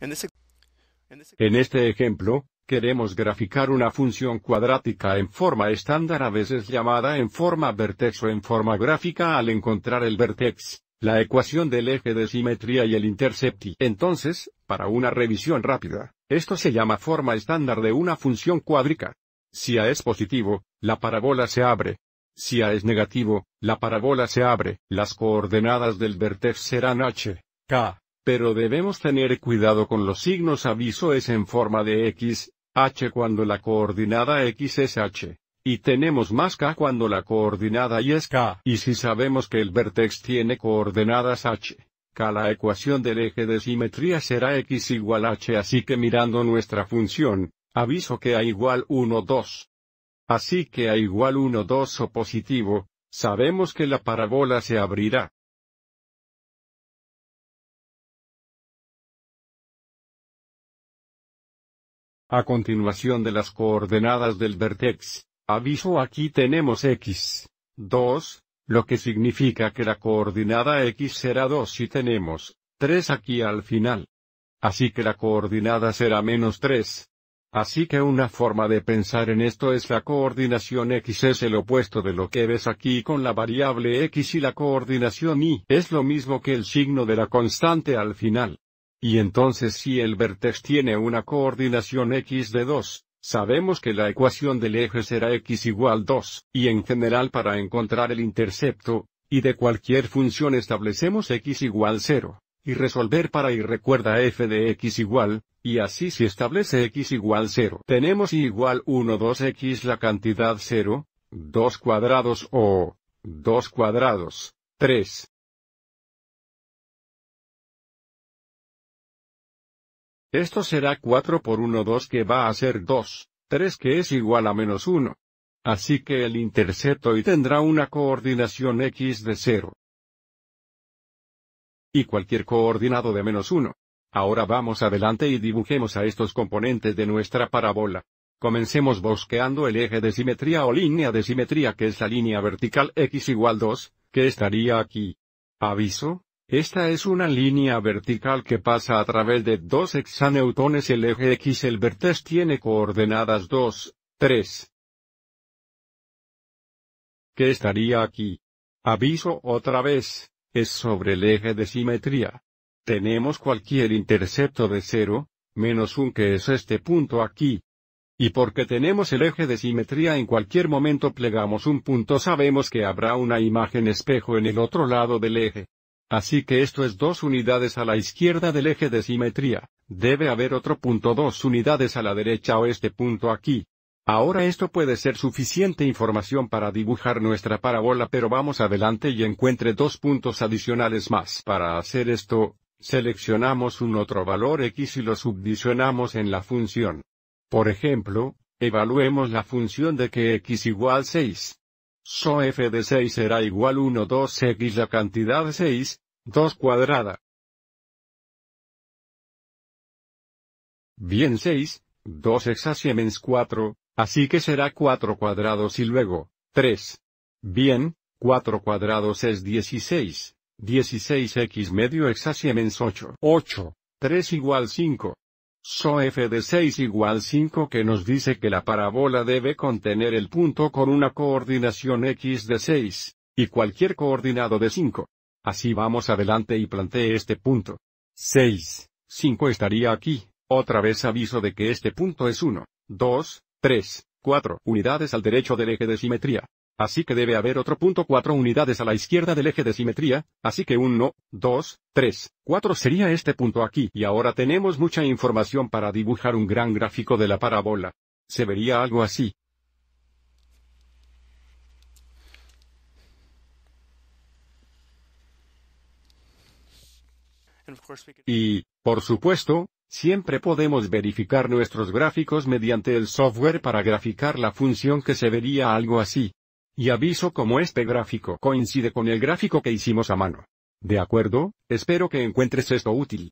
En este ejemplo, queremos graficar una función cuadrática en forma estándar a veces llamada en forma vertex o en forma gráfica al encontrar el vertex, la ecuación del eje de simetría y el intercepti. Entonces, para una revisión rápida, esto se llama forma estándar de una función cuádrica. Si A es positivo, la parábola se abre. Si A es negativo, la parábola se abre. Las coordenadas del vertex serán h, k, pero debemos tener cuidado con los signos aviso es en forma de X, H cuando la coordinada X es H. Y tenemos más K cuando la coordinada Y es K. Y si sabemos que el vertex tiene coordenadas H, K la ecuación del eje de simetría será X igual H así que mirando nuestra función, aviso que A igual 1 2. Así que A igual 1 2 o positivo, sabemos que la parábola se abrirá. A continuación de las coordenadas del vertex, aviso aquí tenemos x, 2, lo que significa que la coordenada x será 2 y tenemos 3 aquí al final. Así que la coordenada será menos 3. Así que una forma de pensar en esto es la coordinación x es el opuesto de lo que ves aquí con la variable x y la coordinación y es lo mismo que el signo de la constante al final. Y entonces si el vértex tiene una coordinación x de 2, sabemos que la ecuación del eje será x igual 2, y en general para encontrar el intercepto, y de cualquier función establecemos x igual 0, y resolver para y recuerda f de x igual, y así si establece x igual 0. Tenemos y igual 1 2x la cantidad 0, 2 cuadrados o 2 cuadrados, 3, Esto será 4 por 1 2 que va a ser 2, 3 que es igual a menos 1. Así que el intercepto y tendrá una coordinación x de 0. Y cualquier coordinado de menos 1. Ahora vamos adelante y dibujemos a estos componentes de nuestra parábola. Comencemos bosqueando el eje de simetría o línea de simetría que es la línea vertical x igual 2, que estaría aquí. Aviso, esta es una línea vertical que pasa a través de dos hexaneutones el eje X el vértice tiene coordenadas 2, 3. ¿Qué estaría aquí? Aviso otra vez, es sobre el eje de simetría. Tenemos cualquier intercepto de 0, menos un que es este punto aquí. Y porque tenemos el eje de simetría en cualquier momento plegamos un punto sabemos que habrá una imagen espejo en el otro lado del eje. Así que esto es dos unidades a la izquierda del eje de simetría, debe haber otro punto dos unidades a la derecha o este punto aquí. Ahora esto puede ser suficiente información para dibujar nuestra parábola pero vamos adelante y encuentre dos puntos adicionales más. Para hacer esto, seleccionamos un otro valor x y lo subdicionamos en la función. Por ejemplo, evaluemos la función de que x igual 6. So f de 6 será igual 1 2x la cantidad 6, 2 cuadrada. Bien 6, 2 exasiemens 4, así que será 4 cuadrados y luego, 3. Bien, 4 cuadrados es 16, 16x medio exasiemens 8. 8, 3 igual 5. So f de 6 igual 5 que nos dice que la parábola debe contener el punto con una coordinación x de 6, y cualquier coordinado de 5. Así vamos adelante y planteé este punto. 6, 5 estaría aquí, otra vez aviso de que este punto es 1, 2, 3, 4 unidades al derecho del eje de simetría. Así que debe haber otro punto 4 unidades a la izquierda del eje de simetría, así que 1, 2, 3, 4 sería este punto aquí. Y ahora tenemos mucha información para dibujar un gran gráfico de la parábola. Se vería algo así. Y, por supuesto, siempre podemos verificar nuestros gráficos mediante el software para graficar la función que se vería algo así. Y aviso como este gráfico coincide con el gráfico que hicimos a mano. De acuerdo, espero que encuentres esto útil.